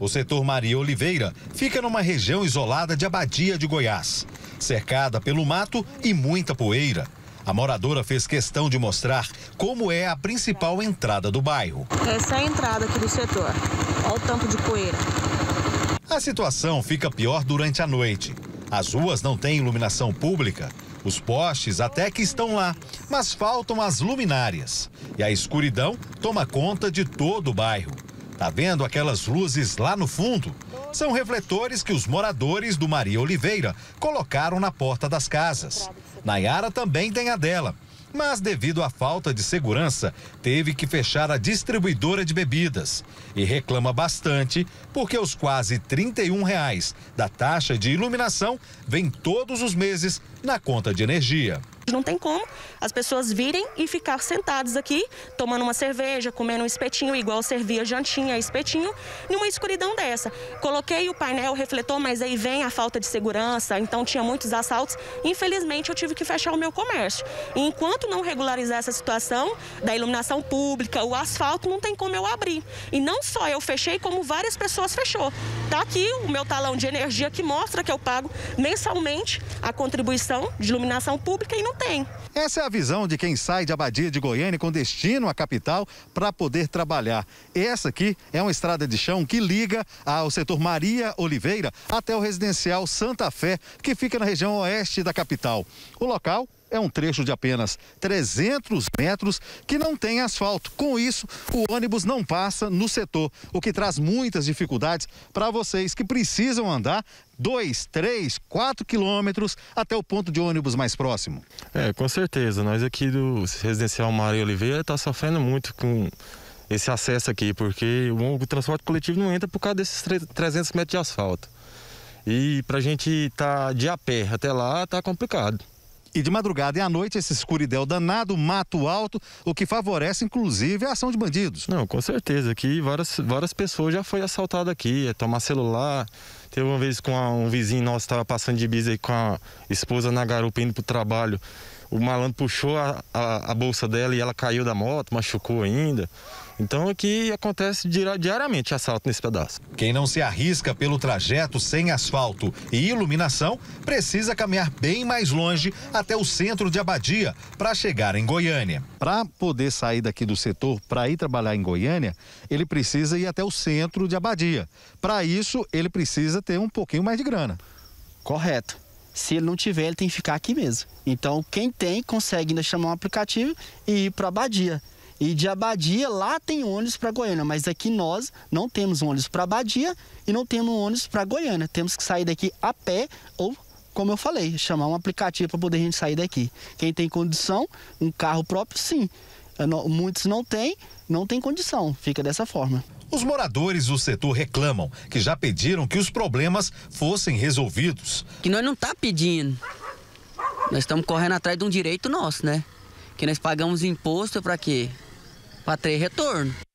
O setor Maria Oliveira fica numa região isolada de Abadia de Goiás, cercada pelo mato e muita poeira. A moradora fez questão de mostrar como é a principal entrada do bairro. Essa é a entrada aqui do setor. Olha o tanto de poeira. A situação fica pior durante a noite. As ruas não têm iluminação pública. Os postes até que estão lá, mas faltam as luminárias. E a escuridão toma conta de todo o bairro. Tá vendo aquelas luzes lá no fundo? São refletores que os moradores do Maria Oliveira colocaram na porta das casas. Nayara também tem a dela mas devido à falta de segurança, teve que fechar a distribuidora de bebidas. E reclama bastante porque os quase R$ 31 da taxa de iluminação vem todos os meses na conta de energia. Não tem como as pessoas virem e ficar sentadas aqui, tomando uma cerveja, comendo um espetinho, igual servia jantinha, espetinho, numa escuridão dessa. Coloquei o painel, refletor, mas aí vem a falta de segurança, então tinha muitos assaltos. Infelizmente, eu tive que fechar o meu comércio. E enquanto não regularizar essa situação da iluminação pública, o asfalto, não tem como eu abrir. E não só eu fechei, como várias pessoas fechou. Tá aqui o meu talão de energia que mostra que eu pago mensalmente a contribuição de iluminação pública e não tem. Essa é a visão de quem sai de Abadia de Goiânia com destino à capital para poder trabalhar. Essa aqui é uma estrada de chão que liga ao setor Maria Oliveira até o residencial Santa Fé, que fica na região oeste da capital. O local é um trecho de apenas 300 metros que não tem asfalto. Com isso, o ônibus não passa no setor, o que traz muitas dificuldades para vocês que precisam andar 2, 3, 4 quilômetros até o ponto de ônibus mais próximo. É, com certeza. Nós aqui do Residencial Maria Oliveira está sofrendo muito com esse acesso aqui, porque o transporte coletivo não entra por causa desses 300 metros de asfalto. E para a gente estar tá de a pé até lá está complicado. E de madrugada e à noite, esse escuridel danado, mato alto, o que favorece inclusive a ação de bandidos. Não, com certeza. Aqui várias, várias pessoas já foram assaltadas aqui, é tomar celular. Teve uma vez com a, um vizinho nosso estava passando de bis aí com a esposa na garupa indo para o trabalho o malandro puxou a, a, a, bolsa dela e ela caiu da moto, machucou ainda. Então aqui é acontece diariamente assalto nesse pedaço. Quem não se arrisca pelo trajeto sem asfalto e iluminação precisa caminhar bem mais longe até o centro de Abadia para chegar em Goiânia. Para poder sair daqui do setor para ir trabalhar em Goiânia, ele precisa ir até o centro de Abadia. Para isso, ele precisa ter um pouquinho mais de grana. Correto. Se ele não tiver, ele tem que ficar aqui mesmo. Então, quem tem, consegue ainda chamar um aplicativo e ir para Abadia. E de Abadia, lá tem ônibus para Goiânia, mas aqui nós não temos ônibus para Abadia e não temos ônibus para Goiânia. Temos que sair daqui a pé ou como eu falei, chamar um aplicativo para poder a gente sair daqui. Quem tem condição, um carro próprio, sim. É, muitos não têm, não tem condição, fica dessa forma. Os moradores do setor reclamam que já pediram que os problemas fossem resolvidos. Que nós não está pedindo. Nós estamos correndo atrás de um direito nosso, né? Que nós pagamos imposto para quê? Para ter retorno.